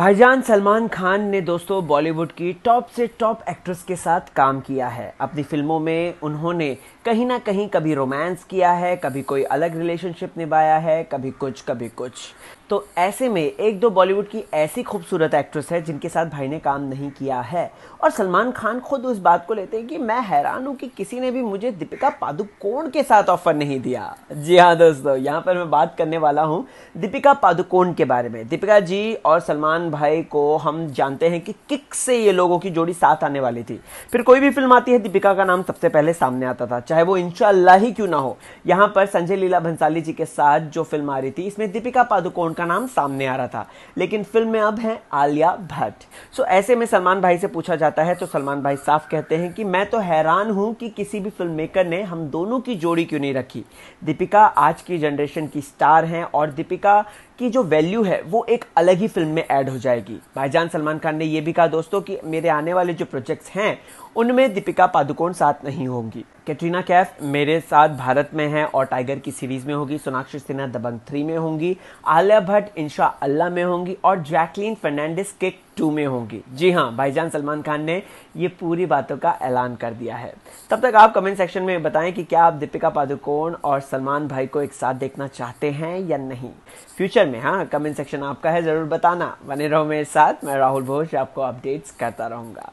भाईजान सलमान खान ने दोस्तों बॉलीवुड की टॉप से टॉप एक्ट्रेस के साथ काम किया है अपनी फिल्मों में उन्होंने कहीं ना कहीं कभी रोमांस किया है कभी कोई अलग रिलेशनशिप निभाया है कभी कुछ कभी कुछ तो ऐसे में एक दो बॉलीवुड की ऐसी खूबसूरत एक्ट्रेस है जिनके साथ भाई ने काम नहीं किया है और सलमान खान खुद उस बात को लेते हैं कि मैं हैरान हूँ कि किसी ने भी मुझे दीपिका पादुकोण के साथ ऑफर नहीं दिया जी हाँ दोस्तों यहाँ पर मैं बात करने वाला हूँ दीपिका पादुकोण के बारे में दीपिका जी और सलमान भाई को हम जानते हैं कि किक से ये लोगों की जोड़ी साथ आने वाली थी फिर कोई भी फिल्म आती है दीपिका का नाम सबसे पहले सामने आता था चाहे वो इंशाला ही क्यों ना हो यहाँ पर संजय लीला भंसाली जी के साथ जो फिल्म आ रही थी इसमें दीपिका पादुकोण का नाम सामने आ रहा था लेकिन फिल्म में अब है आलिया भट्ट सो ऐसे में सलमान भाई से पूछा जाता है तो सलमान भाई साफ कहते हैं कि मैं तो हैरान हूँ कि किसी भी फिल्म मेकर ने हम दोनों की जोड़ी क्यों नहीं रखी दीपिका आज की जनरेशन की स्टार हैं और दीपिका की जो वैल्यू है वो एक अलग ही फिल्म में ऐड हो जाएगी भाईजान सलमान खान ने यह भी कहा दोस्तों कि मेरे आने वाले जो प्रोजेक्ट्स हैं उनमें दीपिका पादुकोण साथ नहीं होंगी कैटरीना कैफ मेरे साथ भारत में है और टाइगर की सीरीज में होगी सोनाक्षी सिन्हा दबंग थ्री में होंगी आलिया भट्ट इंशा अल्लाह में होंगी और जैकलीन फर्नांडिस किक टू में होंगी जी हाँ भाईजान सलमान खान ने ये पूरी बातों का ऐलान कर दिया है तब तक आप कमेंट सेक्शन में बताएं कि क्या आप दीपिका पादुकोण और सलमान भाई को एक साथ देखना चाहते हैं या नहीं फ्यूचर में हाँ कमेंट सेक्शन आपका है ज़रूर बताना बने रहो मेरे साथ मैं राहुल भोज आपको अपडेट्स करता रहूंगा